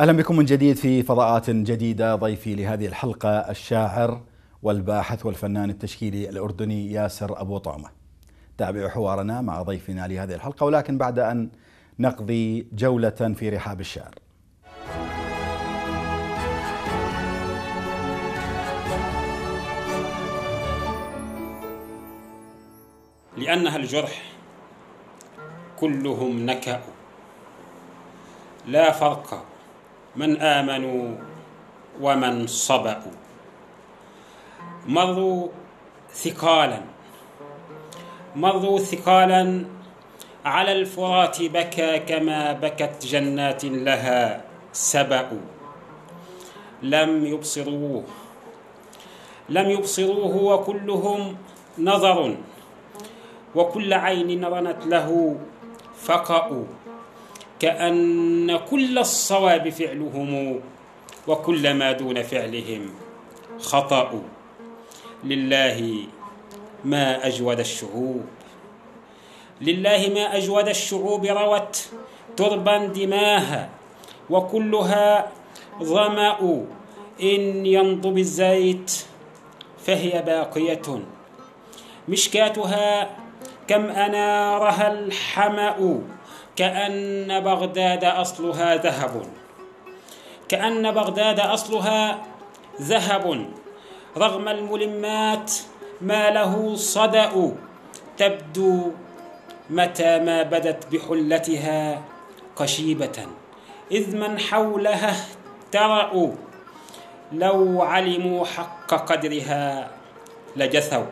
اهلا بكم من جديد في فضاءات جديده ضيفي لهذه الحلقه الشاعر والباحث والفنان التشكيلي الاردني ياسر ابو طعمه. تابعوا حوارنا مع ضيفنا لهذه الحلقه ولكن بعد ان نقضي جوله في رحاب الشعر. لأنها الجرح كلهم نكأوا لا فرق من آمنوا ومن صبأوا مروا ثقالا مروا ثقالا على الفرات بكى كما بكت جنات لها سبأ لم يبصروه لم يبصروه وكلهم نظر وكل عين رنت له فقأوا كأن كل الصواب فعلهم وكل ما دون فعلهم خطأ لله ما أجود الشعوب لله ما أجود الشعوب روت تربا دماها وكلها ظمأ إن ينضب الزيت فهي باقية مشكاتها كم أنارها الحمأ كأن بغداد أصلها ذهب كأن بغداد أصلها ذهب رغم الملمات ما له صدأ تبدو متى ما بدت بحلتها قشيبة إذ من حولها اهترأ لو علموا حق قدرها لجثوا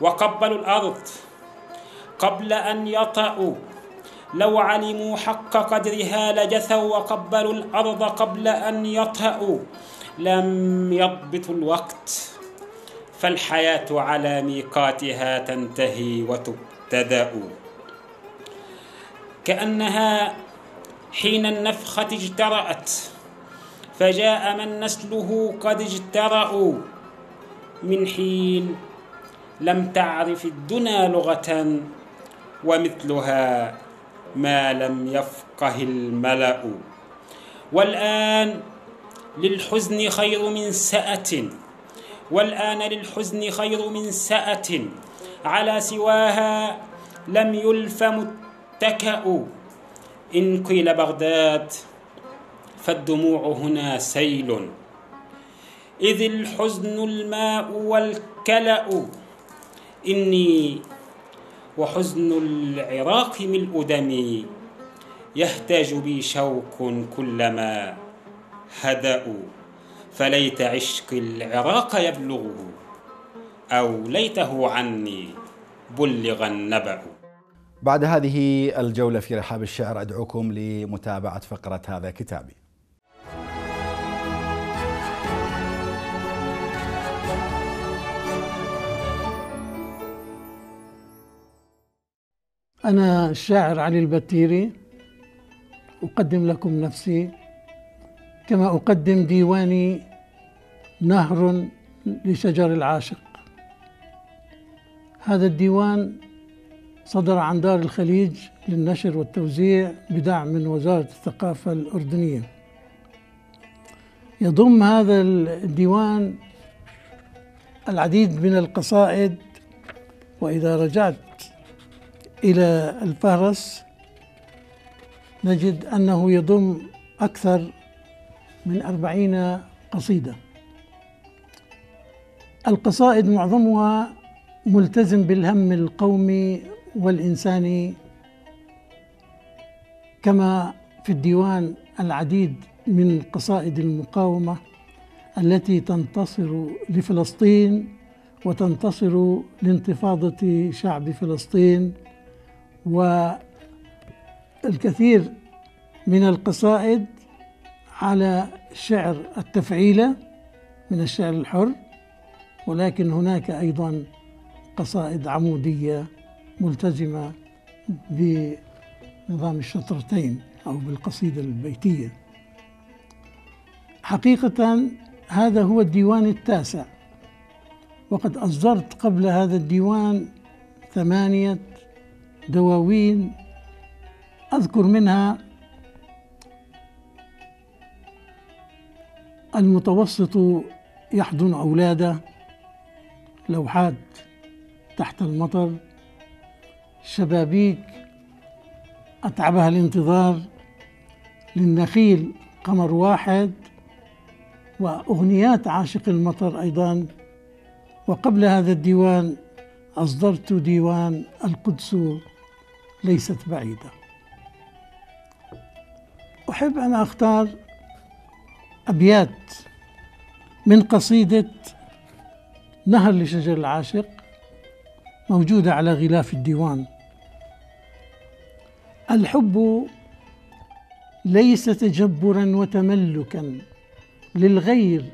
وقبلوا الأرض قبل أن يطأوا لو علموا حق قدرها لجثوا وقبلوا الأرض قبل أن يطهأوا لم يضبط الوقت فالحياة على ميقاتها تنتهي وتبتدأ كأنها حين النفخة اجترأت فجاء من نسله قد اجترأوا من حين لم تعرف الدنا لغة ومثلها ما لم يفقه الملأ والآن للحزن خير من سأة والآن للحزن خير من سأة على سواها لم يلف متكأ إن قيل بغداد فالدموع هنا سيل إذ الحزن الماء والكلأ إني وحزن العراق ملء دمي يهتاج بي شوق كلما هدأوا فليت عشق العراق يبلغه أو ليته عني بلغ النبأ بعد هذه الجولة في رحاب الشعر أدعوكم لمتابعة فقرة هذا كتابي أنا الشاعر علي البتيري أقدم لكم نفسي كما أقدم ديواني نهر لشجر العاشق هذا الديوان صدر عن دار الخليج للنشر والتوزيع بدعم من وزارة الثقافة الأردنية يضم هذا الديوان العديد من القصائد وإذا رجعت إلى الفهرس نجد أنه يضم أكثر من أربعين قصيدة القصائد معظمها ملتزم بالهم القومي والإنساني كما في الديوان العديد من قصائد المقاومة التي تنتصر لفلسطين وتنتصر لانتفاضة شعب فلسطين والكثير من القصائد على شعر التفعيلة من الشعر الحر ولكن هناك أيضا قصائد عمودية ملتزمة بنظام الشطرتين أو بالقصيدة البيتية حقيقة هذا هو الديوان التاسع وقد أصدرت قبل هذا الديوان ثمانية دواوين أذكر منها المتوسط يحضن أولاده لوحات تحت المطر شبابيك أتعبها الانتظار للنخيل قمر واحد وأغنيات عاشق المطر أيضا وقبل هذا الديوان أصدرت ديوان القدس ليست بعيدة أحب أن أختار أبيات من قصيدة نهر لشجر العاشق موجودة على غلاف الديوان الحب ليس تجبرا وتملكا للغير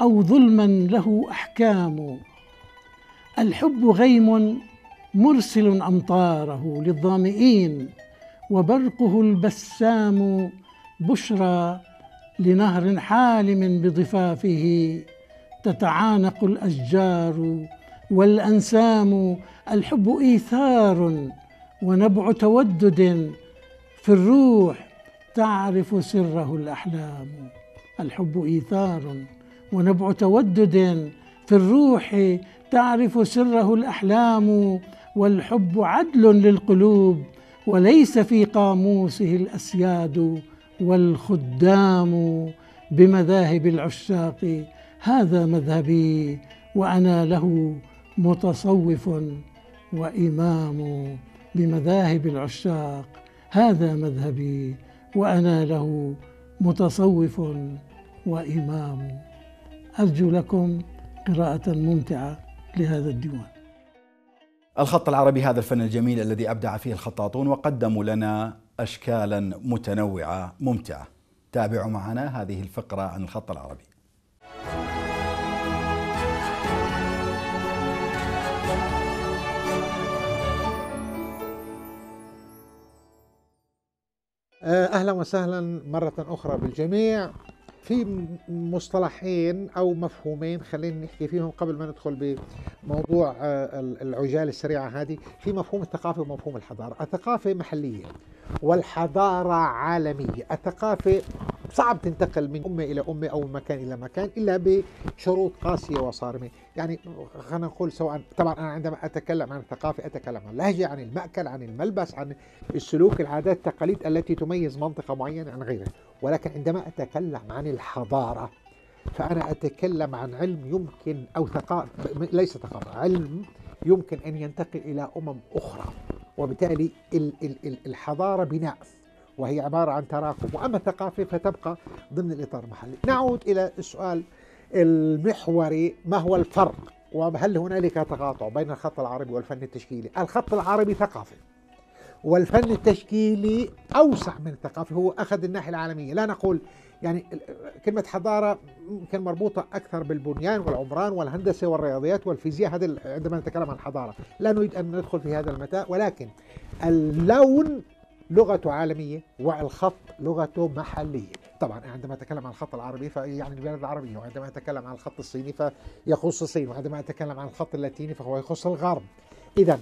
أو ظلما له أحكام الحب غيم مرسل امطاره للظامئين وبرقه البسام بشرى لنهر حالم بضفافه تتعانق الاشجار والانسام الحب ايثار ونبع تودد في الروح تعرف سره الاحلام الحب ايثار ونبع تودد في الروح تعرف سره الاحلام والحب عدل للقلوب وليس في قاموسه الاسياد والخدام بمذاهب العشاق هذا مذهبي وانا له متصوف وامام بمذاهب العشاق هذا مذهبي وانا له متصوف وامام ارجو لكم قراءه ممتعه لهذا الديوان الخط العربي هذا الفن الجميل الذي ابدع فيه الخطاطون وقدموا لنا اشكالا متنوعه ممتعه. تابعوا معنا هذه الفقره عن الخط العربي. اهلا وسهلا مره اخرى بالجميع في مصطلحين او مفهومين خلينا نحكي فيهم قبل ما ندخل بموضوع آه، العجاله السريعه هذه في مفهوم الثقافه ومفهوم الحضاره الثقافه محليه والحضارة عالمية الثقافة صعب تنتقل من أمة إلى أمة أو مكان إلى مكان إلا بشروط قاسية وصارمة يعني خلينا نقول سواء طبعا أنا عندما أتكلم عن الثقافة أتكلم عن اللهجة عن المأكل عن الملبس عن السلوك العادات التقاليد التي تميز منطقة معينة عن غيرها ولكن عندما أتكلم عن الحضارة فأنا أتكلم عن علم يمكن أو ثقافة ليس ثقافة علم يمكن أن ينتقل إلى أمم أخرى وبالتالي الحضارة بناء وهي عبارة عن تراكم وأما الثقافة فتبقى ضمن الإطار المحلي نعود إلى السؤال المحوري ما هو الفرق وهل هنالك تقاطع بين الخط العربي والفن التشكيلي الخط العربي ثقافة والفن التشكيلي أوسع من الثقافة هو أخذ الناحية العالمية لا نقول يعني كلمة حضارة كان مربوطة أكثر بالبنيان والعمران والهندسة والرياضيات والفيزياء هذا عندما نتكلم عن الحضارة لا نريد أن ندخل في هذا المتاع ولكن اللون لغته عالمية والخط لغته محلية طبعا عندما اتكلم عن الخط العربي فيعني البلاد العربيه وعندما اتكلم عن الخط الصيني فيخص الصين وعندما اتكلم عن الخط اللاتيني فهو يخص الغرب اذا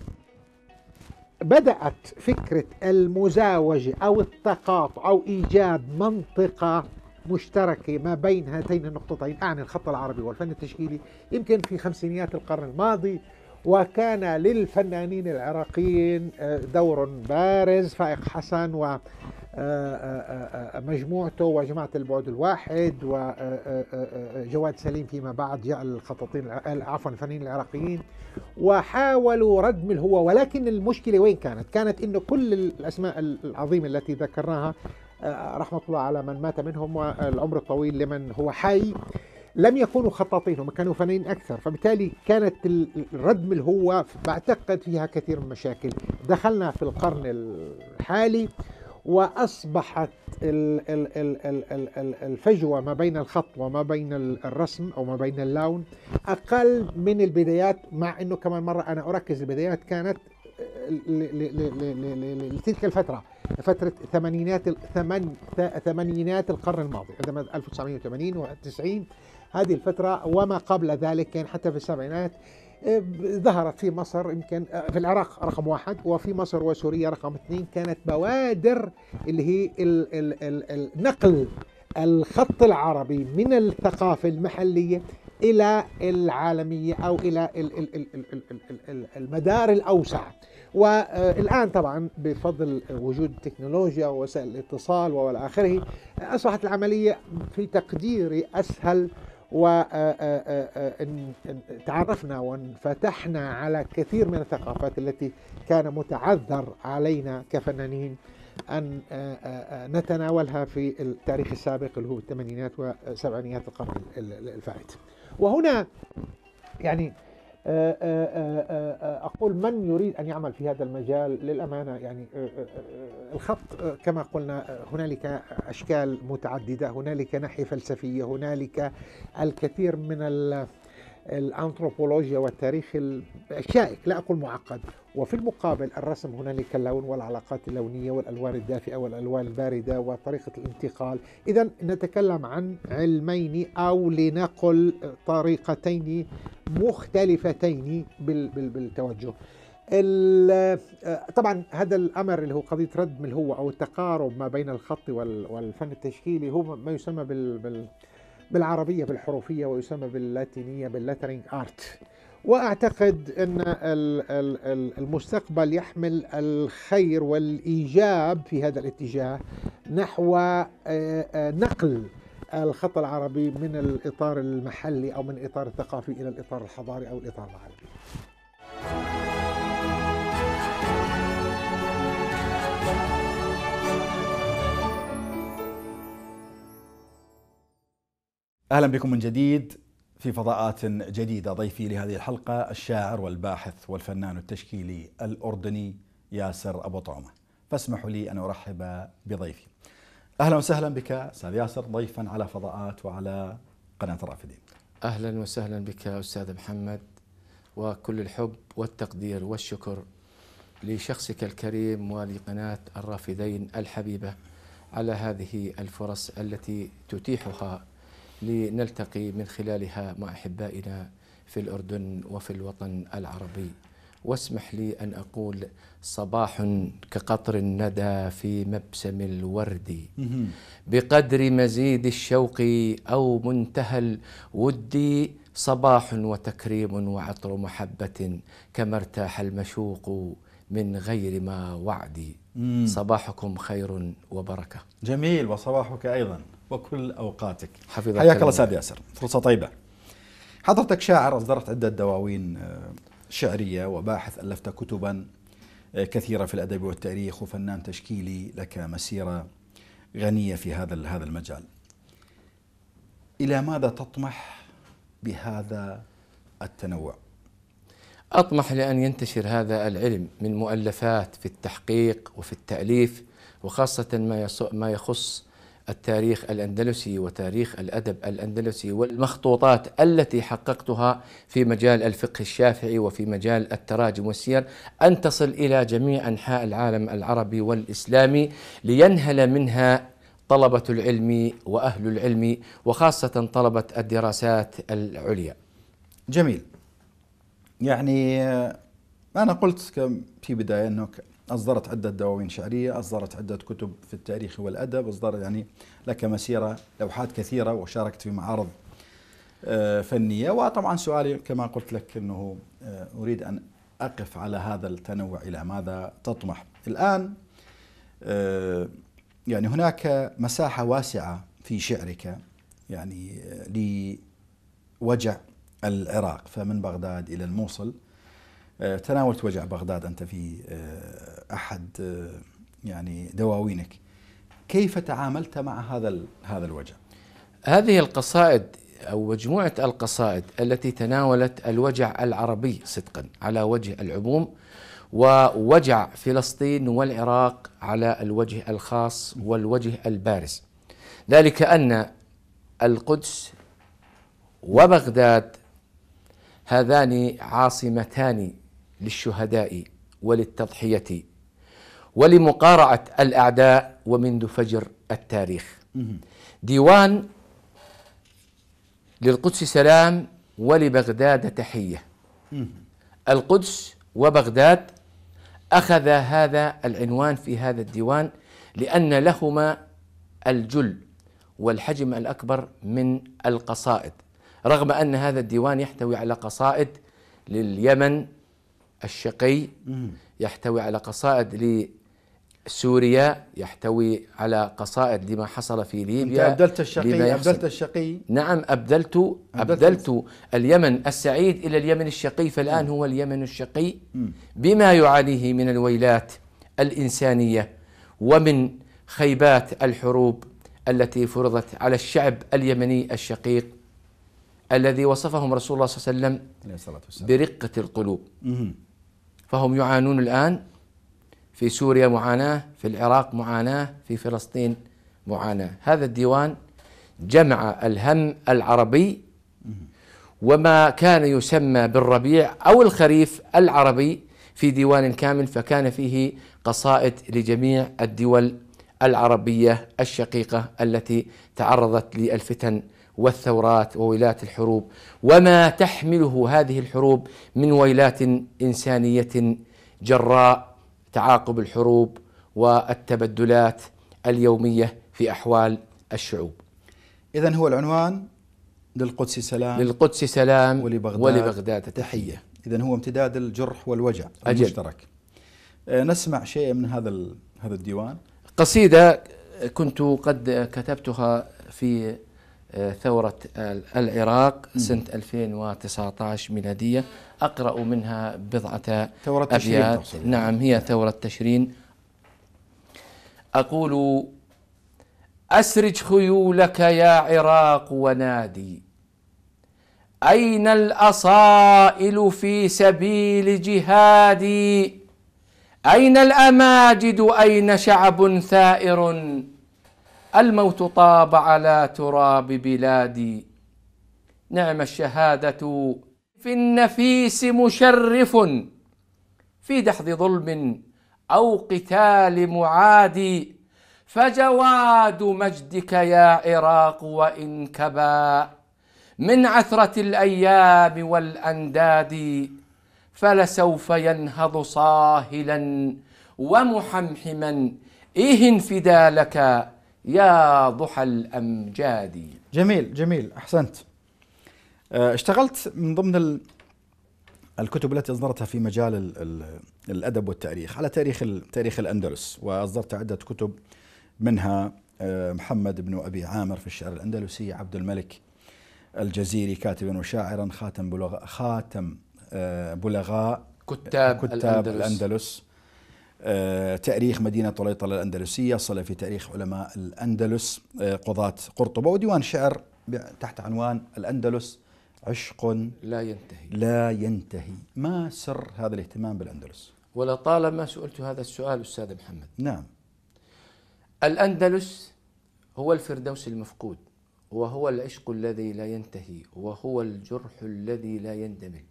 بدات فكره المزاوجه او التقاط او ايجاد منطقه مشتركة ما بين هاتين النقطتين أعني الخط العربي والفن التشكيلي يمكن في خمسينيات القرن الماضي وكان للفنانين العراقيين آه، دور بارز فائق حسن و آه، آه، مجموعته وجماعة البعد الواحد وجواد سليم فيما بعد جعل الخطاطين عفوا الفنانين العراقيين وحاولوا ردم الهوى ولكن المشكلة وين كانت؟ كانت انه كل الاسماء العظيمة التي ذكرناها آه، رحمة الله على من مات منهم والعمر الطويل لمن هو حي لم يكونوا خطاطين هم كانوا فنانين أكثر فبالتالي كانت ردم الهوة بعتقد فيها كثير من المشاكل دخلنا في القرن الحالي واصبحت الفجوه ما بين الخط وما بين الرسم او ما بين اللون اقل من البدايات مع انه كمان مره انا اركز البدايات كانت لتلك الفتره فتره ثمانينات ثمن ثمانينات القرن الماضي عندما 1980 و90 هذه الفتره وما قبل ذلك يعني حتى في السبعينات ظهرت في مصر يمكن في العراق رقم واحد وفي مصر وسوريا رقم اثنين كانت بوادر اللي هي ال ال ال نقل الخط العربي من الثقافه المحليه الى العالميه او الى المدار الاوسع والآن طبعا بفضل وجود التكنولوجيا ووسائل الاتصال والى آخره أصبحت العملية في تقديري أسهل و آه، آه، آه، تعرفنا وانفتحنا على كثير من الثقافات التي كان متعذر علينا كفنانين أن نتناولها في التاريخ السابق اللي هو الثمانينات وسبعينيات القرن الفائت وهنا يعني آه، آه، آه، أقول من يريد أن يعمل في هذا المجال للأمانة يعني الخط كما قلنا هنالك أشكال متعددة هنالك ناحية فلسفية هنالك الكثير من الانثروبولوجيا والتاريخ الشائك لا اقول معقد وفي المقابل الرسم هنالك اللون والعلاقات اللونيه والالوان الدافئه والالوان البارده وطريقه الانتقال اذا نتكلم عن علمين او لنقل طريقتين مختلفتين بالتوجه طبعا هذا الامر اللي هو قضيه ردم الهوة او التقارب ما بين الخط والفن التشكيلي هو ما يسمى بال بالعربية بالحروفية ويسمى باللاتينية باللاترينج آرت واعتقد ان المستقبل يحمل الخير والايجاب في هذا الاتجاه نحو آه، آه، نقل الخط العربي من الاطار المحلي او من الاطار الثقافي الى الاطار الحضاري او الاطار العربي. اهلا بكم من جديد في فضاءات جديده ضيفي لهذه الحلقه الشاعر والباحث والفنان التشكيلي الاردني ياسر ابو طعمه فاسمحوا لي ان ارحب بضيفي. اهلا وسهلا بك استاذ ياسر ضيفا على فضاءات وعلى قناه الرافدين. اهلا وسهلا بك استاذ محمد وكل الحب والتقدير والشكر لشخصك الكريم ولقناه الرافدين الحبيبه على هذه الفرص التي تتيحها لنلتقي من خلالها مع أحبائنا في الأردن وفي الوطن العربي واسمح لي أن أقول صباح كقطر الندى في مبسم الورد بقدر مزيد الشوق أو منتهى الود صباح وتكريم وعطر محبة كما ارتاح المشوق من غير ما وعدي صباحكم خير وبركة جميل وصباحك أيضا وكل أوقاتك حفظك حياك الله استاذ ياسر فرصة طيبة حضرتك شاعر أصدرت عدة دواوين آه، شعرية وباحث ألفت كتبا آه، كثيرة في الأدب والتاريخ وفنان تشكيلي لك مسيرة غنية في هذا هذا المجال إلى ماذا تطمح بهذا التنوع؟ أطمح لأن ينتشر هذا العلم من مؤلفات في التحقيق وفي التأليف وخاصة ما ما يخص التاريخ الاندلسي وتاريخ الادب الاندلسي والمخطوطات التي حققتها في مجال الفقه الشافعي وفي مجال التراجم والسير ان تصل الى جميع انحاء العالم العربي والاسلامي لينهل منها طلبه العلم واهل العلم وخاصه طلبه الدراسات العليا. جميل. يعني آه، انا قلت في بدايه انه أصدرت عدة دواوين شعرية أصدرت عدة كتب في التاريخ والأدب أصدرت يعني لك مسيرة لوحات كثيرة وشاركت في معارض آه، فنية وطبعا سؤالي كما قلت لك أنه آه، أريد أن أقف على هذا التنوع إلى ماذا تطمح الآن آه، يعني هناك مساحة واسعة في شعرك يعني لوجع العراق فمن بغداد إلى الموصل تناولت وجع بغداد أنت في آه، أحد آه، يعني دواوينك كيف تعاملت مع هذا هذا الوجع؟ هذه القصائد أو مجموعة القصائد التي تناولت الوجع العربي صدقا على وجه العموم ووجع فلسطين والعراق على الوجه الخاص والوجه البارز ذلك أن القدس وبغداد هذان عاصمتان للشهداء وللتضحية ولمقارعة الأعداء ومنذ فجر التاريخ ديوان للقدس سلام ولبغداد تحية القدس وبغداد أخذ هذا العنوان في هذا الديوان لأن لهما الجل والحجم الأكبر من القصائد رغم أن هذا الديوان يحتوي على قصائد لليمن الشقي يحتوي على قصائد لسوريا يحتوي على قصائد لما حصل في ليبيا أنت أبدلت الشقي أبدلت الشقي نعم أبدلت أبدلت, أبدلت اليمن السعيد إلى اليمن الشقي فالآن هو اليمن الشقي بما يعانيه من الويلات الإنسانية ومن خيبات الحروب التي فرضت على الشعب اليمني الشقيق الذي وصفهم رسول الله صلى الله عليه وسلم برقة القلوب فهم يعانون الآن في سوريا معاناة في العراق معاناة في فلسطين معاناة هذا الديوان جمع الهم العربي وما كان يسمى بالربيع أو الخريف العربي في ديوان كامل فكان فيه قصائد لجميع الدول العربية الشقيقة التي تعرضت للفتن والثورات وويلات الحروب وما تحمله هذه الحروب من ويلات انسانيه جراء تعاقب الحروب والتبدلات اليوميه في احوال الشعوب. اذا هو العنوان للقدس سلام للقدس سلام ولبغداد, ولبغداد تحيه. اذا هو امتداد الجرح والوجع أجل. المشترك. آه، نسمع شيء من هذا هذا الديوان. قصيده كنت قد كتبتها في ثورة العراق سنة 2019 ميلادية أقرأ منها بضعة ثورة أبيات تشرين نعم هي نعم. ثورة تشرين أقول أسرج خيولك يا عراق ونادي أين الأصائل في سبيل جهادي أين الأماجد أين شعب ثائر الموت طاب على تراب بلادي نعم الشهادة في النفيس مشرف في دحض ظلم أو قتال معادي فجواد مجدك يا عراق وإن كبا من عثرة الأيام والأنداد فلسوف ينهض صاهلا ومحمحما إيه انفدالك يا ضحى الأمجاد جميل جميل أحسنت آه، اشتغلت من ضمن الكتب التي أصدرتها في مجال الـ الـ الأدب والتاريخ على تاريخ تاريخ الأندلس وأصدرت عدة كتب منها آه، محمد بن أبي عامر في الشعر الأندلسي عبد الملك الجزيري كاتبا وشاعرا خاتم بلغاء خاتم آه، بلغاء كتاب, كتاب الأندلس, الأندلس آه، تاريخ مدينة طليطلة الأندلسية صلة في تاريخ علماء الأندلس آه، قضاة قرطبة وديوان شعر تحت عنوان الأندلس عشق لا ينتهي لا ينتهي ما سر هذا الاهتمام بالأندلس ولطالما سئلت هذا السؤال أستاذ محمد نعم الأندلس هو الفردوس المفقود وهو العشق الذي لا ينتهي وهو الجرح الذي لا يندمل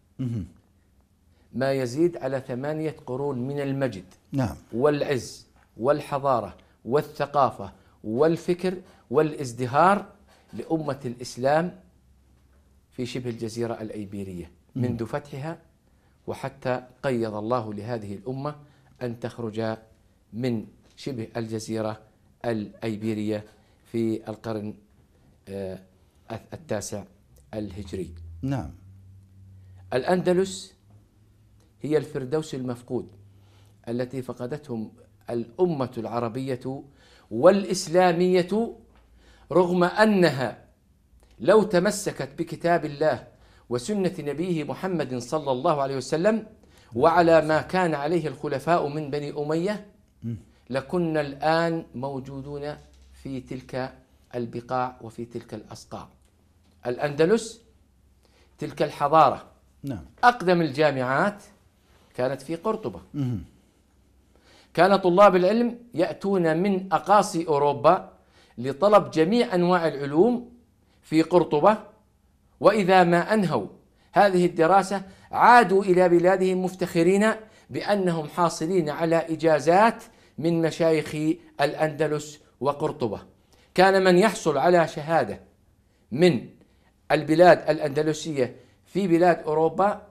ما يزيد على ثمانية قرون من المجد نعم والعز والحضارة والثقافة والفكر والازدهار لأمة الإسلام في شبه الجزيرة الأيبيرية منذ فتحها وحتى قيض الله لهذه الأمة أن تخرج من شبه الجزيرة الأيبيرية في القرن آه، التاسع الهجري نعم الأندلس هي الفردوس المفقود التي فقدتهم الامه العربيه والاسلاميه رغم انها لو تمسكت بكتاب الله وسنه نبيه محمد صلى الله عليه وسلم وعلى ما كان عليه الخلفاء من بني اميه لكنا الان موجودون في تلك البقاع وفي تلك الاصقاع. الاندلس تلك الحضاره نعم. اقدم الجامعات كانت في قرطبة كان طلاب العلم يأتون من أقاصي أوروبا لطلب جميع أنواع العلوم في قرطبة وإذا ما أنهوا هذه الدراسة عادوا إلى بلادهم مفتخرين بأنهم حاصلين على إجازات من مشايخ الأندلس وقرطبة كان من يحصل على شهادة من البلاد الأندلسية في بلاد أوروبا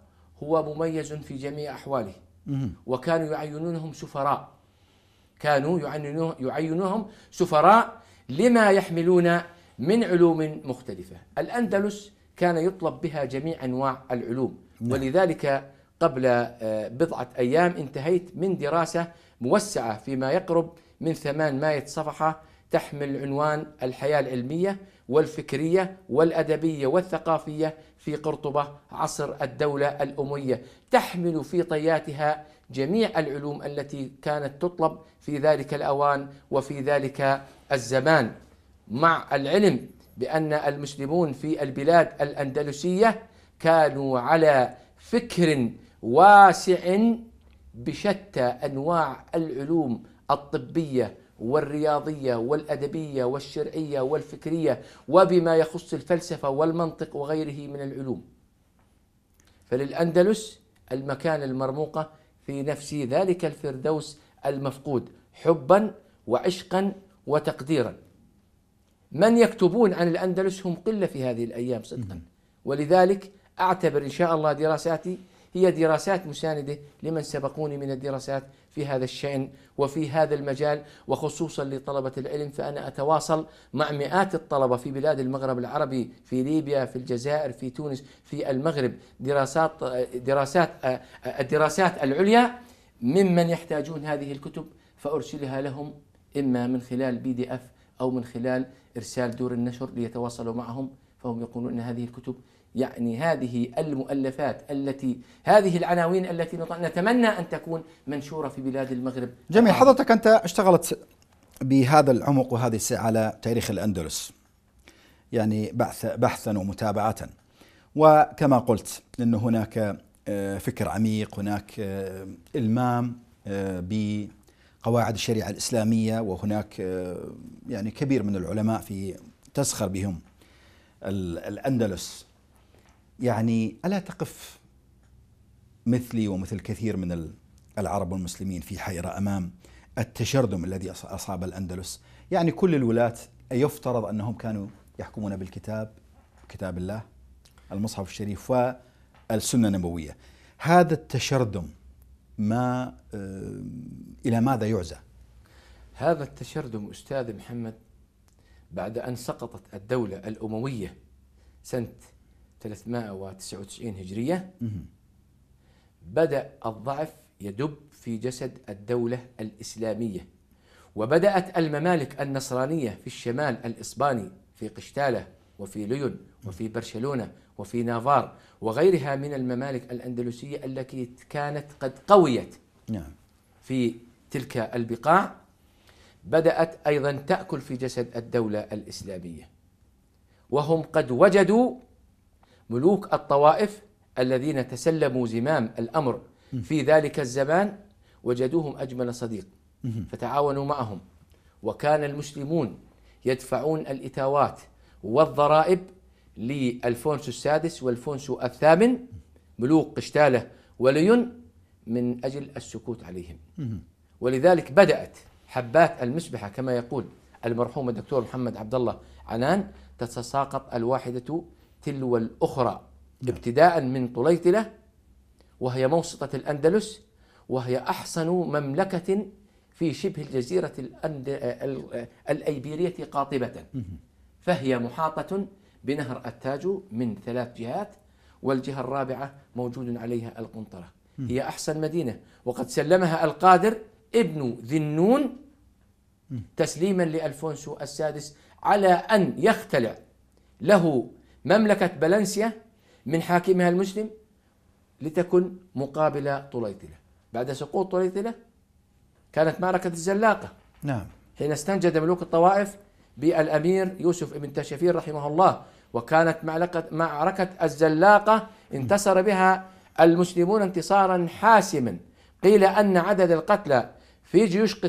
هو مميز في جميع أحواله وكانوا يعينونهم سفراء كانوا يعينونهم سفراء لما يحملون من علوم مختلفة الأندلس كان يطلب بها جميع أنواع العلوم نعم. ولذلك قبل آه، بضعة أيام انتهيت من دراسة موسعة فيما يقرب من 800 صفحة تحمل عنوان الحياة العلمية والفكرية والأدبية والثقافية في قرطبة عصر الدولة الأموية تحمل في طياتها جميع العلوم التي كانت تطلب في ذلك الأوان وفي ذلك الزمان مع العلم بأن المسلمون في البلاد الأندلسية كانوا على فكر واسع بشتى أنواع العلوم الطبية والرياضية والأدبية والشرعية والفكرية وبما يخص الفلسفة والمنطق وغيره من العلوم فللأندلس المكان المرموقة في نفس ذلك الفردوس المفقود حبا وعشقا وتقديرا من يكتبون عن الأندلس هم قلة في هذه الأيام صدقا ولذلك أعتبر إن شاء الله دراساتي هي دراسات مساندة لمن سبقوني من الدراسات في هذا الشأن وفي هذا المجال وخصوصا لطلبة العلم فأنا أتواصل مع مئات الطلبة في بلاد المغرب العربي في ليبيا في الجزائر في تونس في المغرب دراسات دراسات الدراسات العليا ممن يحتاجون هذه الكتب فأرسلها لهم إما من خلال بي دي أف أو من خلال إرسال دور النشر ليتواصلوا معهم فهم يقولون أن هذه الكتب يعني هذه المؤلفات التي هذه العناوين التي نتمنى ان تكون منشوره في بلاد المغرب جميل حضرتك انت اشتغلت بهذا العمق وهذه السعه على تاريخ الاندلس يعني بحث بحثا ومتابعه وكما قلت انه هناك آه، فكر عميق هناك آه، المام آه، بقواعد الشريعه الاسلاميه وهناك يعني كبير من العلماء في تسخر بهم الاندلس يعني ألا تقف مثلي ومثل كثير من العرب والمسلمين في حيرة أمام التشرذم الذي أصاب الأندلس يعني كل الولاة يفترض أنهم كانوا يحكمون بالكتاب كتاب الله المصحف الشريف والسنة النبوية هذا التشرذم ما آه، إلى ماذا يعزى هذا التشرذم أستاذ محمد بعد أن سقطت الدولة الأموية سنة 399 هجرية بدأ الضعف يدب في جسد الدولة الإسلامية وبدأت الممالك النصرانية في الشمال الإسباني في قشتالة وفي ليون وفي برشلونة وفي نافار وغيرها من الممالك الأندلسية التي كانت قد قويت نعم. في تلك البقاع بدأت أيضا تأكل في جسد الدولة الإسلامية وهم قد وجدوا ملوك الطوائف الذين تسلموا زمام الأمر في ذلك الزمان وجدوهم أجمل صديق فتعاونوا معهم وكان المسلمون يدفعون الإتاوات والضرائب لألفونسو السادس والفونسو الثامن ملوك قشتالة وليون من أجل السكوت عليهم ولذلك بدأت حبات المسبحة كما يقول المرحوم الدكتور محمد عبد الله عنان تتساقط الواحدة تلو الأخرى ابتداء من طليطلة وهي موسطة الأندلس وهي أحسن مملكة في شبه الجزيرة الأند... الأيبيرية قاطبة فهي محاطة بنهر التاج من ثلاث جهات والجهة الرابعة موجود عليها القنطرة هي أحسن مدينة وقد سلمها القادر ابن ذي النون تسليما لألفونسو السادس على أن يختلع له مملكة بلنسيا من حاكمها المسلم لتكن مقابل طليطلة بعد سقوط طليطلة كانت معركة الزلاقة نعم حين استنجد ملوك الطوائف بالأمير يوسف بن تشفير رحمه الله وكانت معركة, معركة الزلاقة انتصر بها المسلمون انتصارا حاسما قيل أن عدد القتلى في جيوش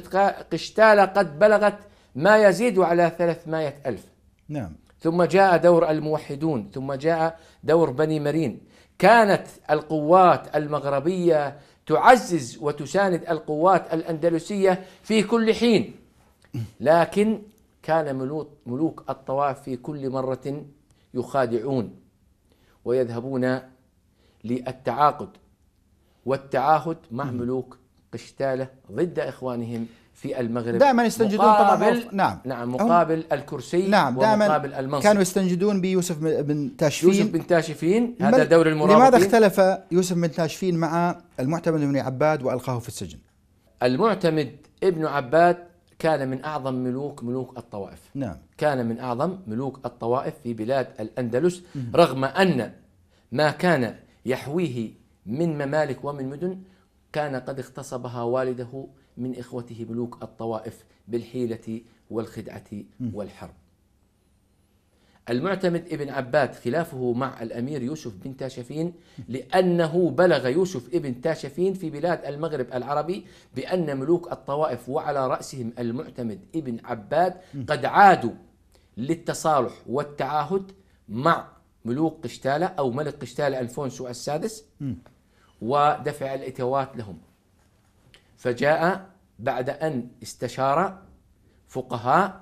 قشتالة قد بلغت ما يزيد على ثلاثمائة ألف نعم ثم جاء دور الموحدون ثم جاء دور بني مرين كانت القوات المغربيه تعزز وتساند القوات الاندلسيه في كل حين لكن كان ملوك الطواف في كل مره يخادعون ويذهبون للتعاقد والتعاهد مع ملوك قشتاله ضد اخوانهم في المغرب دائما يستنجدون طبعا نعم نعم مقابل الكرسي نعم دائما ومقابل المنصب كانوا يستنجدون بيوسف بن تاشفين يوسف بن تاشفين هذا دور المرابطين لماذا اختلف يوسف بن تاشفين مع المعتمد بن عباد والقاه في السجن؟ المعتمد ابن عباد كان من اعظم ملوك ملوك الطوائف نعم كان من اعظم ملوك الطوائف في بلاد الاندلس رغم ان ما كان يحويه من ممالك ومن مدن كان قد اغتصبها والده من إخوته ملوك الطوائف بالحيلة والخدعة والحرب المعتمد ابن عباد خلافه مع الأمير يوسف بن تاشفين لأنه بلغ يوسف ابن تاشفين في بلاد المغرب العربي بأن ملوك الطوائف وعلى رأسهم المعتمد ابن عباد قد عادوا للتصالح والتعاهد مع ملوك قشتالة أو ملك قشتالة ألفونسو السادس ودفع الإتوات لهم فجاء بعد أن استشار فقهاء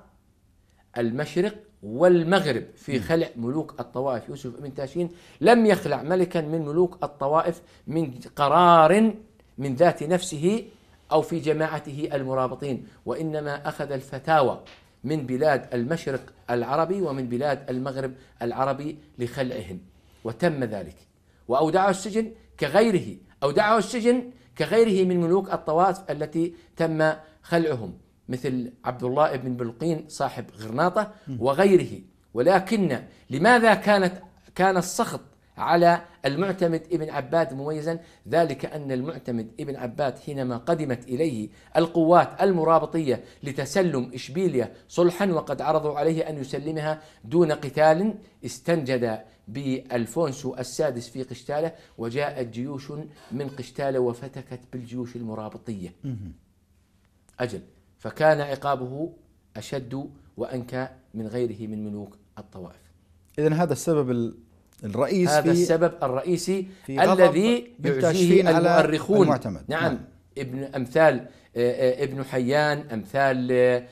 المشرق والمغرب في خلع ملوك الطوائف يوسف بن تاشين لم يخلع ملكا من ملوك الطوائف من قرار من ذات نفسه أو في جماعته المرابطين وإنما أخذ الفتاوى من بلاد المشرق العربي ومن بلاد المغرب العربي لخلعهم وتم ذلك وأودعه السجن كغيره أودعه السجن كغيره من ملوك الطوائف التي تم خلعهم مثل عبد الله بن بلقين صاحب غرناطة وغيره ولكن لماذا كانت كان السخط على المعتمد ابن عباد مميزا ذلك أن المعتمد ابن عباد حينما قدمت إليه القوات المرابطية لتسلم إشبيلية صلحا وقد عرضوا عليه أن يسلمها دون قتال استنجد بألفونسو السادس في قشتالة وجاءت جيوش من قشتالة وفتكت بالجيوش المرابطية أجل فكان عقابه أشد وأنكى من غيره من ملوك الطوائف إذا هذا السبب الرئيسي هذا السبب الرئيسي الذي يعزيه المؤرخون المعتمد. نعم, نعم ابن أمثال آه، آه، ابن حيان أمثال آه،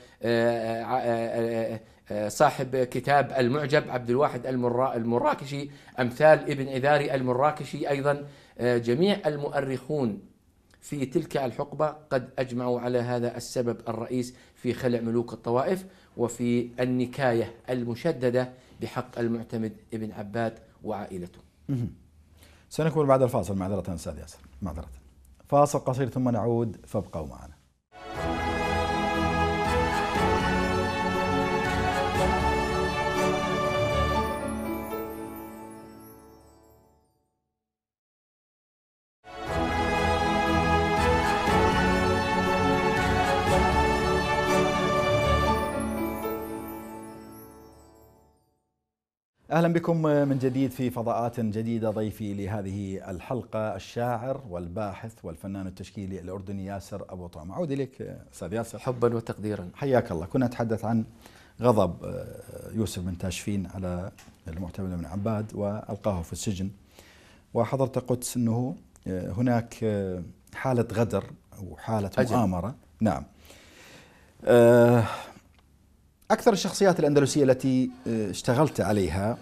صاحب كتاب المعجب عبد الواحد المراكشي أمثال ابن عذاري المراكشي أيضا آه، جميع المؤرخون في تلك الحقبة قد أجمعوا على هذا السبب الرئيس في خلع ملوك الطوائف وفي النكاية المشددة بحق المعتمد ابن عباد وعائلته سنكون بعد الفاصل معذرة أستاذ ياسر معذرة فاصل قصير ثم نعود فابقوا معنا اهلا بكم من جديد في فضاءات جديده ضيفي لهذه الحلقه الشاعر والباحث والفنان التشكيلي الاردني ياسر ابو طعم اعود اليك استاذ ياسر حبا وتقديرا حياك الله كنا نتحدث عن غضب آه، يوسف بن تاشفين على المعتمد بن عباد والقاه في السجن وحضرت قدس انه آه، هناك آه، حاله غدر او حاله أجل. مؤامره نعم أكثر الشخصيات الأندلسية التي اشتغلت عليها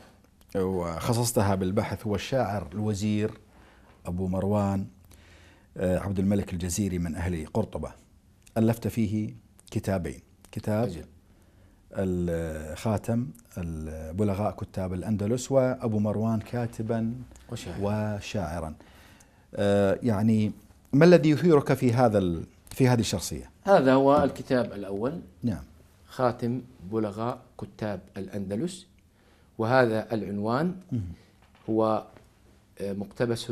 وخصصتها بالبحث هو الشاعر الوزير أبو مروان آه، عبد الملك الجزيري من أهل قرطبة ألفت فيه كتابين كتاب أجل. الخاتم البلغاء كتاب الأندلس وأبو مروان كاتبا وشاعر. وشاعرا آه، يعني ما الذي يثيرك في هذا في هذه الشخصية؟ هذا هو الكتاب الأول نعم خاتم بلغاء كتاب الأندلس وهذا العنوان هو آه، مقتبس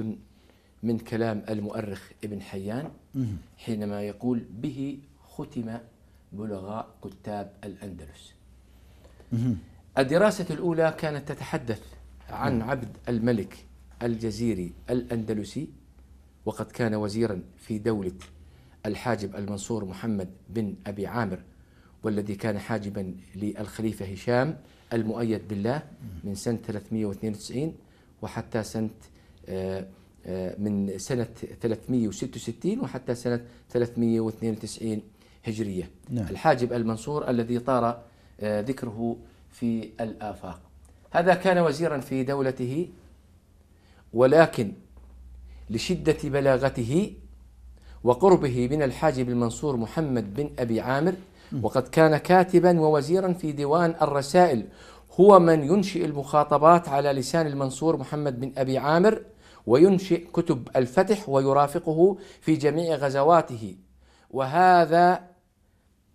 من كلام المؤرخ ابن حيان حينما يقول به ختم بلغاء كتاب الأندلس الدراسة الأولى كانت تتحدث عن عبد الملك الجزيري الأندلسي وقد كان وزيرا في دولة الحاجب المنصور محمد بن أبي عامر والذي كان حاجبا للخليفة هشام المؤيد بالله من سنة 392 وحتى سنة آه، آه، من سنة 366 وحتى سنة 392 هجرية نعم. الحاجب المنصور الذي طار آه، ذكره في الآفاق هذا كان وزيرا في دولته ولكن لشدة بلاغته وقربه من الحاجب المنصور محمد بن أبي عامر وقد كان كاتبا ووزيرا في ديوان الرسائل هو من ينشئ المخاطبات على لسان المنصور محمد بن أبي عامر وينشئ كتب الفتح ويرافقه في جميع غزواته وهذا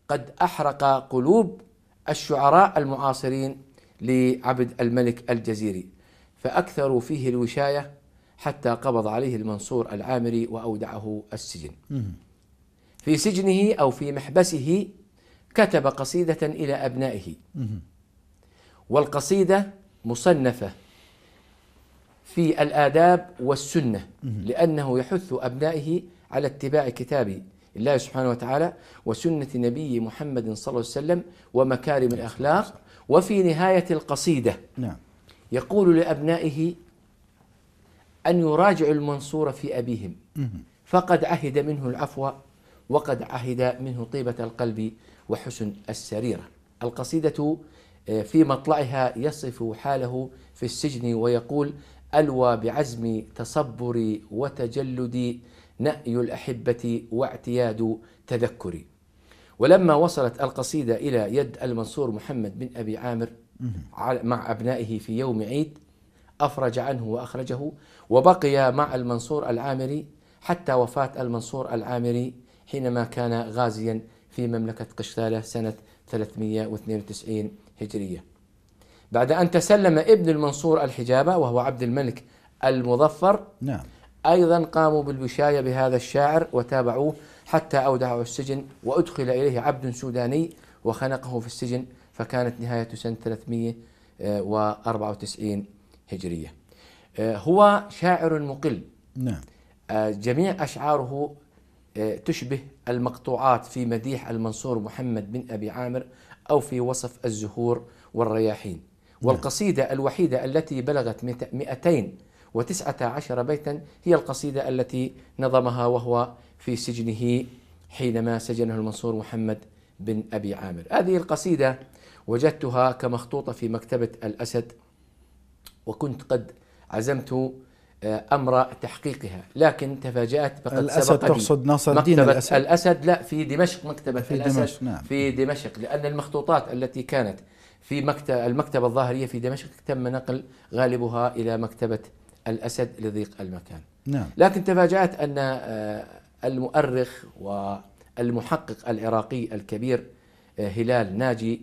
قد أحرق قلوب الشعراء المعاصرين لعبد الملك الجزيري فأكثروا فيه الوشاية حتى قبض عليه المنصور العامري وأودعه السجن في سجنه أو في محبسه كتب قصيدة إلى أبنائه والقصيدة مصنفة في الآداب والسنة لأنه يحث أبنائه على اتباع كتاب الله سبحانه وتعالى وسنة نبي محمد صلى الله عليه وسلم ومكارم الأخلاق وفي نهاية القصيدة نعم يقول لأبنائه أن يراجعوا المنصور في أبيهم فقد عهد منه العفو وقد عهد منه طيبة القلب وحسن السريرة القصيدة آه، في مطلعها يصف حاله في السجن ويقول ألوى بعزم تصبري وتجلدي نأي الأحبة واعتياد تذكري ولما وصلت القصيدة إلى يد المنصور محمد بن أبي عامر مع أبنائه في يوم عيد أفرج عنه وأخرجه وبقي مع المنصور العامري حتى وفاة المنصور العامري حينما كان غازيا في مملكة قشتالة سنة 392 هجرية بعد أن تسلم ابن المنصور الحجابة وهو عبد الملك المظفر نعم أيضا قاموا بالوشاية بهذا الشاعر وتابعوه حتى أودعه السجن وأدخل إليه عبد سوداني وخنقه في السجن فكانت نهاية سنة 394 هجرية آه، هو شاعر مقل نعم آه، جميع أشعاره آه، تشبه المقطوعات في مديح المنصور محمد بن أبي عامر أو في وصف الزهور والرياحين نعم. والقصيدة الوحيدة التي بلغت 219 بيتا هي القصيدة التي نظمها وهو في سجنه حينما سجنه المنصور محمد بن أبي عامر هذه القصيدة وجدتها كمخطوطة في مكتبة الأسد وكنت قد عزمت آه، امر تحقيقها لكن تفاجات فقد الاسد تقصد ناصر الدين الاسد الاسد لا في دمشق مكتبه في الاسد دمشق نعم. في دمشق لان المخطوطات التي كانت في مكتب المكتبه الظاهريه في دمشق تم نقل غالبها الى مكتبه الاسد لضيق المكان نعم. لكن تفاجات ان آه، المؤرخ والمحقق العراقي الكبير آه، هلال ناجي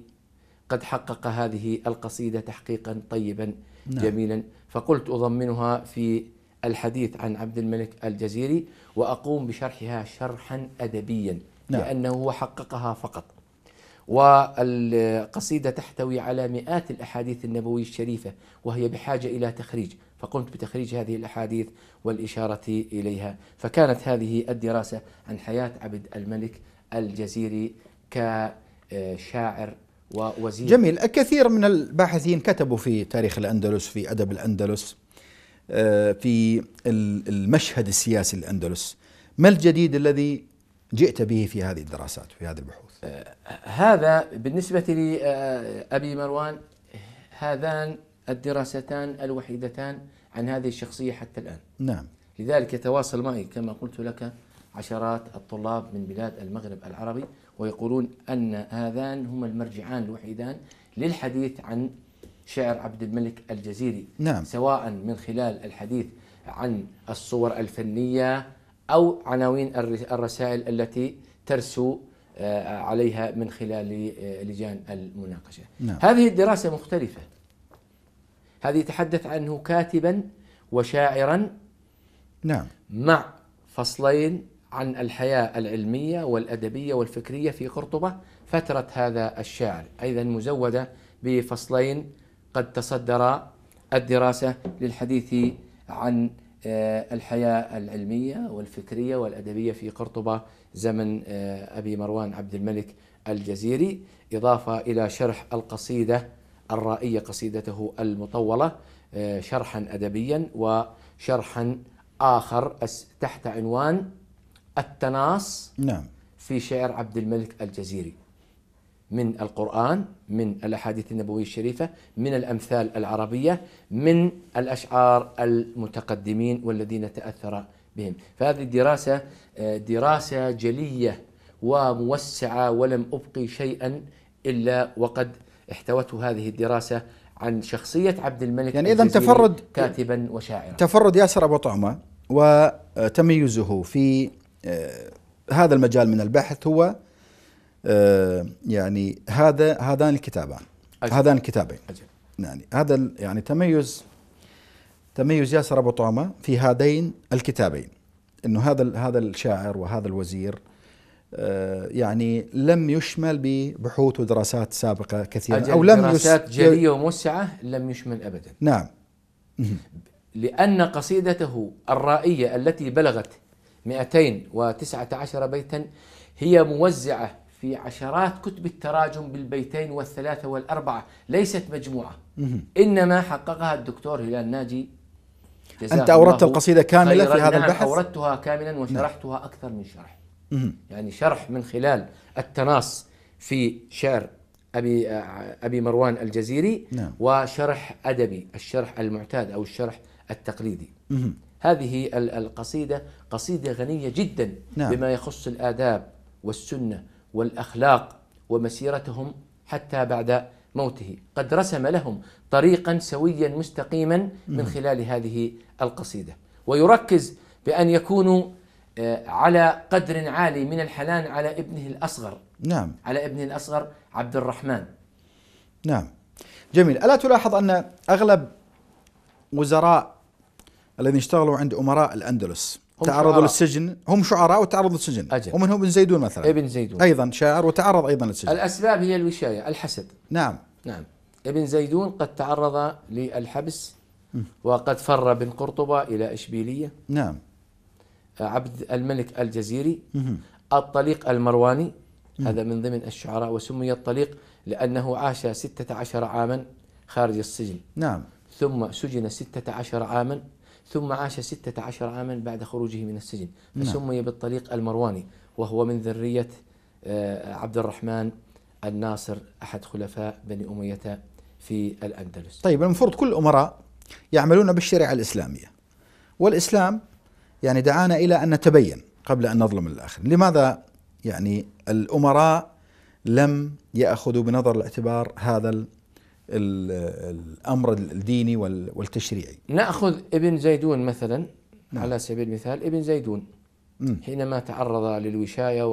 قد حقق هذه القصيده تحقيقا طيبا نعم. جميلا فقلت أضمنها في الحديث عن عبد الملك الجزيري وأقوم بشرحها شرحا أدبيا نعم. لأنه هو حققها فقط والقصيدة تحتوي على مئات الأحاديث النبوية الشريفة وهي بحاجة إلى تخريج فقمت بتخريج هذه الأحاديث والإشارة إليها فكانت هذه الدراسة عن حياة عبد الملك الجزيري كشاعر ووزير جميل كثير من الباحثين كتبوا في تاريخ الأندلس في أدب الأندلس آه، في المشهد السياسي الأندلس ما الجديد الذي جئت به في هذه الدراسات في هذه البحوث آه، هذا بالنسبة لأبي آه، مروان هذان الدراستان الوحيدتان عن هذه الشخصية حتى الآن نعم لذلك يتواصل معي كما قلت لك عشرات الطلاب من بلاد المغرب العربي ويقولون أن هذان هما المرجعان الوحيدان للحديث عن شعر عبد الملك الجزيري نعم. سواء من خلال الحديث عن الصور الفنية أو عناوين الرسائل التي ترسو آه، عليها من خلال آه، لجان المناقشة نعم. هذه الدراسة مختلفة هذه يتحدث عنه كاتبا وشاعرا نعم مع فصلين عن الحياة العلمية والأدبية والفكرية في قرطبة فترة هذا الشاعر أيضا مزودة بفصلين قد تصدر الدراسة للحديث عن آه، الحياة العلمية والفكرية والأدبية في قرطبة زمن آه، أبي مروان عبد الملك الجزيري إضافة إلى شرح القصيدة الرائية قصيدته المطولة آه، شرحا أدبيا وشرحا آخر تحت عنوان التناص نعم في شعر عبد الملك الجزيري من القرآن من الأحاديث النبوية الشريفة من الأمثال العربية من الأشعار المتقدمين والذين تأثر بهم فهذه الدراسة آه، دراسة جلية وموسعة ولم أبقي شيئا إلا وقد احتوته هذه الدراسة عن شخصية عبد الملك يعني إذا تفرد كاتبا وشاعرا تفرد ياسر أبو طعمة وتميزه في هذا المجال من البحث هو آه، يعني هذا هذان الكتابان هذان الكتابين يعني هذا يعني تميز تميز ياسر ابو طعمه في هذين الكتابين انه هذا هذا الشاعر وهذا الوزير آه، يعني لم يشمل ببحوث ودراسات سابقه كثيرة او لم دراسات جليه وموسعه لم يشمل ابدا نعم لان قصيدته الرائيه التي بلغت 219 بيتا هي موزعة في عشرات كتب التراجم بالبيتين والثلاثة والأربعة ليست مجموعة إنما حققها الدكتور هلال ناجي أنت أوردت القصيدة كاملة في هذا نعم، البحث؟ نعم أوردتها كاملا نعم. وشرحتها أكثر من شرح يعني شرح من خلال التناص في شعر أبي أبي مروان الجزيري نعم. وشرح أدبي الشرح المعتاد أو الشرح التقليدي هذه القصيدة قصيدة غنية جدا نعم. بما يخص الآداب والسنة والأخلاق ومسيرتهم حتى بعد موته قد رسم لهم طريقا سويا مستقيما من خلال هذه القصيدة ويركز بأن يكونوا آه، على قدر عالي من الحنان على ابنه الأصغر نعم على ابنه الأصغر عبد الرحمن نعم جميل ألا تلاحظ أن أغلب وزراء الذين اشتغلوا عند أمراء الأندلس تعرضوا شعراء. للسجن هم شعراء وتعرضوا للسجن أجل. ومنهم ابن زيدون مثلا ابن زيدون أيضا شاعر وتعرض أيضا للسجن الأسباب هي الوشاية الحسد نعم نعم ابن زيدون قد تعرض للحبس وقد فر بن قرطبة إلى إشبيلية نعم عبد الملك الجزيري الطليق المرواني هذا من ضمن الشعراء وسمي الطليق لأنه عاش 16 عاما خارج السجن نعم ثم سجن 16 عاما ثم عاش ستة عشر عاما بعد خروجه من السجن نعم. فسمي بالطليق المرواني وهو من ذرية آه، عبد الرحمن الناصر أحد خلفاء بني أمية في الأندلس طيب المفروض كل الأمراء يعملون بالشريعة الإسلامية والإسلام يعني دعانا إلى أن نتبين قبل أن نظلم الآخر لماذا يعني الأمراء لم يأخذوا بنظر الاعتبار هذا الأمر الديني والتشريعي نأخذ ابن زيدون مثلا نعم. على سبيل المثال ابن زيدون حينما تعرض للوشاية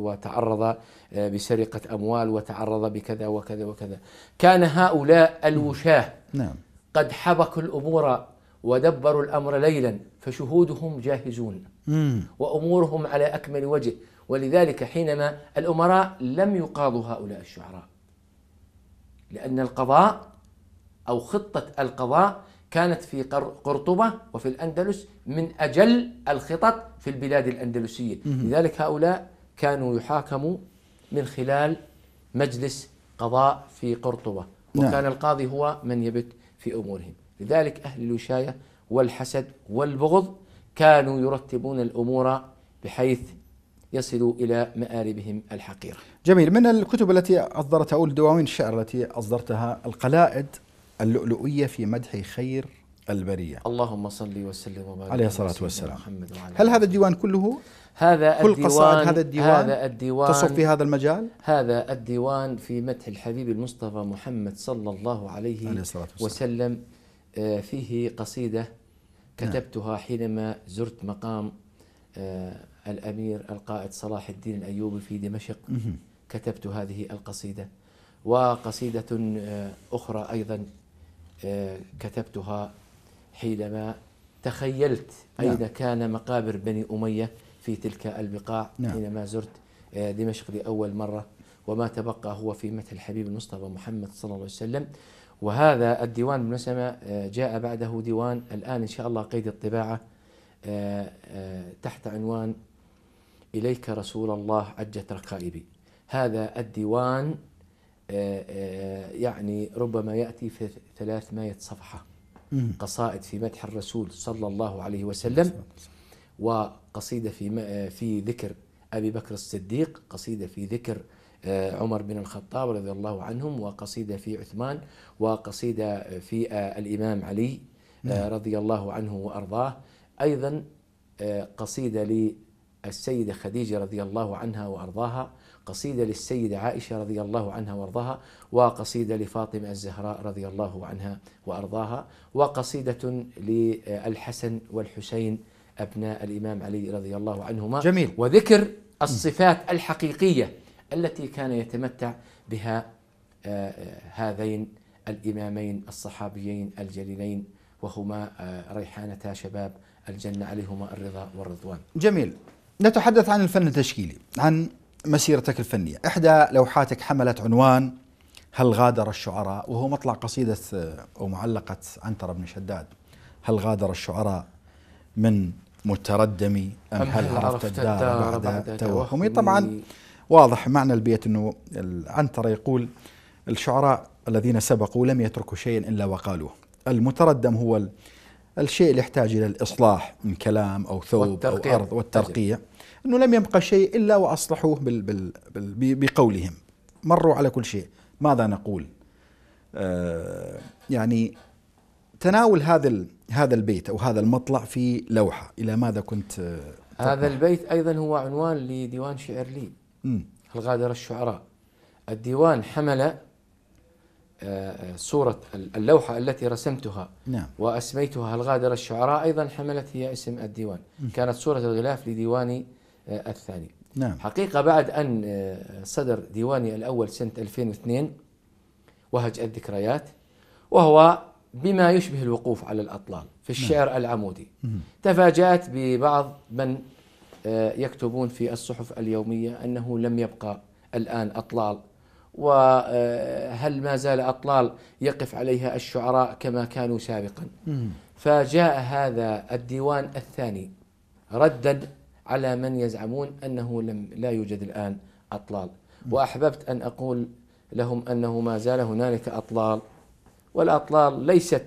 وتعرض آه، بسرقة أموال وتعرض بكذا وكذا وكذا كان هؤلاء الوشاة نعم. قد حبكوا الأمور ودبروا الأمر ليلا فشهودهم جاهزون مم. وأمورهم على أكمل وجه ولذلك حينما الأمراء لم يقاضوا هؤلاء الشعراء لأن القضاء أو خطة القضاء كانت في قرطبة وفي الأندلس من أجل الخطط في البلاد الأندلسية لذلك هؤلاء كانوا يحاكموا من خلال مجلس قضاء في قرطبة نعم. وكان نعم. القاضي هو من يبت في أمورهم لذلك أهل الوشاية والحسد والبغض كانوا يرتبون الأمور بحيث يصلوا إلى مآربهم الحقيرة جميل من الكتب التي أصدرتها أول دواوين الشعر التي أصدرتها القلائد اللؤلؤية في مدح خير البرية اللهم صل وسلم وبارك عليه الصلاة والسلام محمد وعلى هل هذا الديوان كله هذا كل الديوان هذا الديوان هذا الديوان تصف في هذا المجال هذا الديوان في مدح الحبيب المصطفى محمد صلى الله عليه, عليه الصلاة والسلام. وسلم آه، فيه قصيدة نعم. كتبتها حينما زرت مقام آه، الأمير القائد صلاح الدين الأيوبي في دمشق كتبت هذه القصيدة وقصيدة آه، أخرى أيضا آه، كتبتها حينما تخيلت نعم. أين كان مقابر بني أمية في تلك البقاع نعم. حينما زرت آه، دمشق لأول مرة وما تبقى هو في مدح الحبيب المصطفى محمد صلى الله عليه وسلم وهذا الديوان بالمسمى جاء بعده ديوان الآن إن شاء الله قيد الطباعة تحت عنوان إليك رسول الله عجت ركائبي هذا الديوان آه، آه، يعني ربما يأتي في 300 صفحة قصائد في مدح الرسول صلى الله عليه وسلم وقصيدة في آه، في ذكر أبي بكر الصديق قصيدة في ذكر عمر بن الخطاب رضي الله عنهم وقصيدة في عثمان وقصيدة في الإمام علي رضي الله عنه وأرضاه أيضا قصيدة السيدة خديجة رضي الله عنها وأرضاها قصيدة للسيدة عائشة رضي الله عنها وأرضاها وقصيدة لفاطمة الزهراء رضي الله عنها وأرضاها وقصيدة للحسن والحسين أبناء الإمام علي رضي الله عنهما جميل وذكر الصفات الحقيقية التي كان يتمتع بها آه، آه، هذين الإمامين الصحابيين الجليلين وهما آه، ريحانتا شباب الجنة عليهما الرضا والرضوان جميل نتحدث عن الفن التشكيلي عن مسيرتك الفنية إحدى لوحاتك حملت عنوان هل غادر الشعراء وهو مطلع قصيدة آه، أو معلقة عنتر بن شداد هل غادر الشعراء من متردمي أم هل عرفت الدار بعد توهمي طبعا واضح معنى البيت أنه عنترة يقول الشعراء الذين سبقوا لم يتركوا شيئا إلا وقالوه المتردم هو الشيء اللي يحتاج إلى الإصلاح من كلام أو ثوب أو أرض والترقية أنه لم يبقى شيء إلا وأصلحوه بال بال بال بقولهم مروا على كل شيء ماذا نقول آه يعني تناول هذا هذا البيت أو هذا المطلع في لوحة إلى ماذا كنت آه هذا البيت أيضا هو عنوان لديوان شعر لي الغادر الشعراء الديوان حمل آه، صورة اللوحة التي رسمتها نعم. وأسميتها الغادر الشعراء أيضا حملت هي اسم الديوان كانت صورة الغلاف لديواني آه، الثاني نعم. حقيقة بعد أن آه، صدر ديواني الأول سنة 2002 وهج الذكريات وهو بما يشبه الوقوف على الأطلال في نعم. الشعر نعم. العمودي تفاجأت ببعض من آه، يكتبون في الصحف اليومية أنه لم يبقى الآن أطلال وهل ما زال أطلال يقف عليها الشعراء كما كانوا سابقا فجاء هذا الديوان الثاني ردا على من يزعمون أنه لم لا يوجد الآن أطلال وأحببت أن أقول لهم أنه ما زال هنالك أطلال والأطلال ليست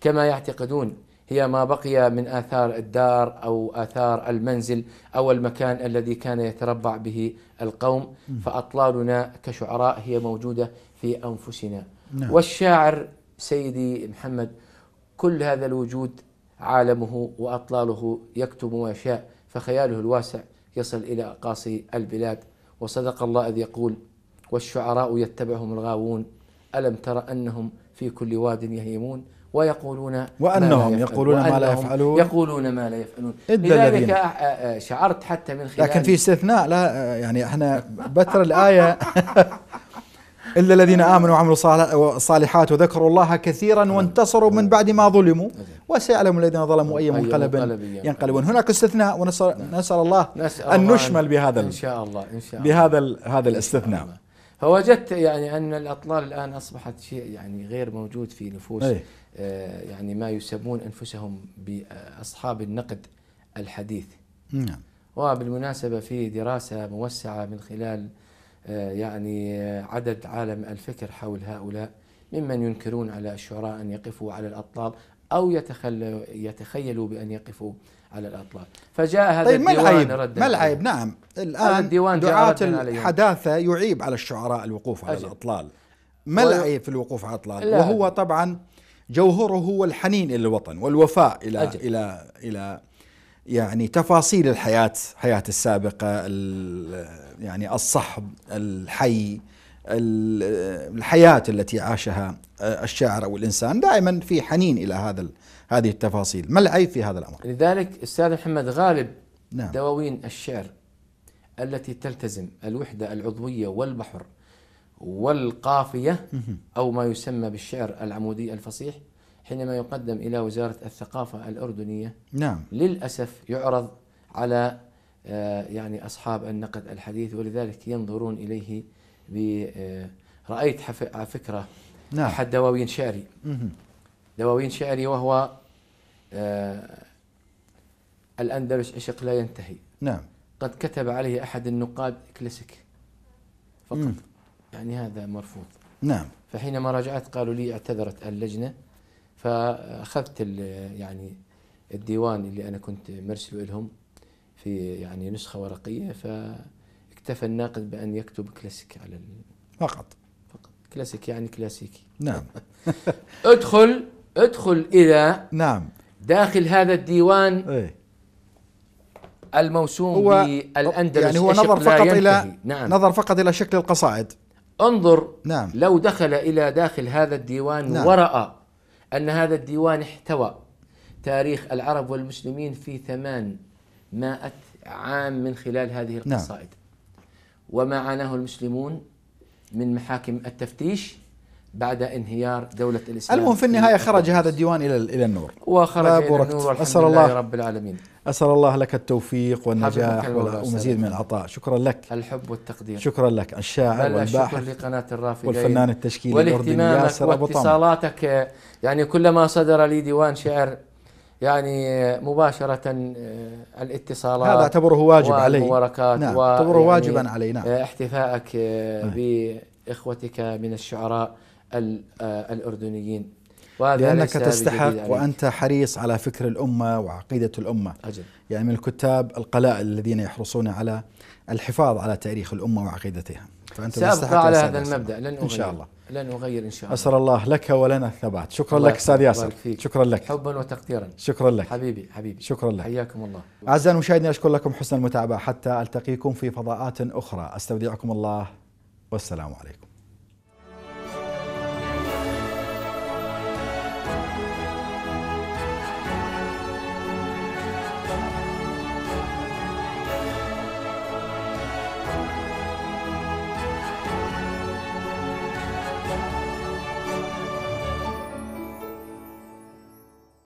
كما يعتقدون هي ما بقي من آثار الدار أو آثار المنزل أو المكان الذي كان يتربع به القوم فأطلالنا كشعراء هي موجودة في أنفسنا نعم. والشاعر سيدي محمد كل هذا الوجود عالمه وأطلاله يكتب ما شاء فخياله الواسع يصل إلى أقاصي البلاد وصدق الله إذ يقول والشعراء يتبعهم الغاوون ألم تر أنهم في كل واد يهيمون ويقولون وأنهم ما يقولون ما لا يفعلون يقولون ما لا يفعلون لذلك أه، أه، شعرت حتى من خلال لكن في استثناء لا أه، يعني احنا بتر الآية إلا الذين آمنوا وعملوا الصالحات وذكروا الله كثيرا نعم. وانتصروا من نعم. بعد ما ظلموا نعم. وسيعلم الذين ظلموا أي منقلب ينقلبون هناك استثناء ونسأل الله أن نشمل بهذا إن شاء الله إن شاء الله بهذا هذا الاستثناء فوجدت يعني أن الأطلال الآن أصبحت شيء يعني غير موجود في نفوس آه، يعني ما يسمون أنفسهم بأصحاب النقد الحديث نعم وبالمناسبة في دراسة موسعة من خلال آه، يعني آه، عدد عالم الفكر حول هؤلاء ممن ينكرون على الشعراء أن يقفوا على الأطلال أو يتخيلوا بأن يقفوا على الأطلال فجاء هذا طيب الديوان ما العيب ردا ما العيب نعم الآن الديوان دعاة الحداثة يعيب على الشعراء الوقوف على أجل. الأطلال ما العيب في الوقوف على الأطلال وهو طبعا جوهره هو الحنين إلى الوطن والوفاء إلى أجل. إلى إلى يعني تفاصيل الحياة حياة السابقة يعني الصحب الحي الحياة التي عاشها الشاعر أو الإنسان دائما في حنين إلى هذا هذه التفاصيل ما العيب في هذا الأمر لذلك أستاذ محمد غالب نعم. دواوين الشعر التي تلتزم الوحدة العضوية والبحر والقافية أو ما يسمى بالشعر العمودي الفصيح حينما يقدم إلى وزارة الثقافة الأردنية نعم للأسف يعرض على آه، يعني أصحاب النقد الحديث ولذلك ينظرون إليه آه، رأيت على آه، فكرة نعم. أحد دواوين شعري دواوين شعري وهو الأندلس عشق لا ينتهي نعم قد كتب عليه أحد النقاد كلاسيك فقط مم. يعني هذا مرفوض نعم فحينما راجعت قالوا لي اعتذرت اللجنة فأخذت يعني الديوان اللي أنا كنت مرسله لهم في يعني نسخة ورقية فاكتفى الناقد بأن يكتب كلاسيك على ال... فقط فقط كلاسيك يعني كلاسيكي نعم ادخل ادخل إلى نعم داخل هذا الديوان إيه؟ الموسوم هو بالأندلس يعني هو نظر فقط إلى نعم. نظر فقط إلى شكل القصائد انظر نعم. لو دخل إلى داخل هذا الديوان نعم. ورأى أن هذا الديوان احتوى تاريخ العرب والمسلمين في ثمان مائة عام من خلال هذه نعم. القصائد نعم. وما عاناه المسلمون من محاكم التفتيش بعد انهيار دولة الإسلام المهم في النهاية خرج هذا الديوان إلى إلى النور وخرج إلى النور أسأل الله رب العالمين أسأل الله لك التوفيق والنجاح والمزيد من العطاء شكرا لك الحب والتقدير شكرا لك الشاعر والباحث لقناة الرافدين والفنان التشكيلي والاهتمام واتصالاتك يعني كلما صدر لي ديوان شعر يعني مباشرة آه، الاتصالات هذا أعتبره واجب علي نعم يعني أعتبره واجبا علي نعم آه، احتفائك آه، نعم. بإخوتك من الشعراء الأردنيين لأنك تستحق وأنت حريص على فكر الأمة وعقيدة الأمة أجل. يعني من الكتاب القلائل الذين يحرصون على الحفاظ على تاريخ الأمة وعقيدتها فأنت سأبقى على هذا المبدأ لن أغير. إن شاء الله لن نغير ان شاء الله اسال الله لك ولنا الثبات شكرا لك استاذ ياسر شكرا لك حبا وتقديرا شكرا لك حبيبي حبيبي شكرا لك حياكم الله اعزائي المشاهدين اشكر لكم حسن المتابعه حتى التقيكم في فضاءات اخرى استودعكم الله والسلام عليكم